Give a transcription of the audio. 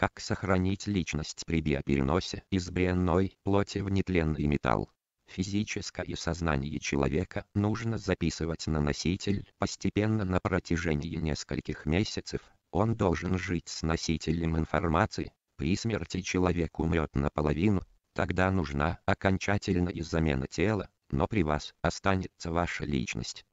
Как сохранить личность при биопереносе из бренной плоти в нетленный металл? Физическое сознание человека нужно записывать на носитель постепенно на протяжении нескольких месяцев. Он должен жить с носителем информации. При смерти человек умрет наполовину, тогда нужна окончательная замена тела, но при вас останется ваша личность.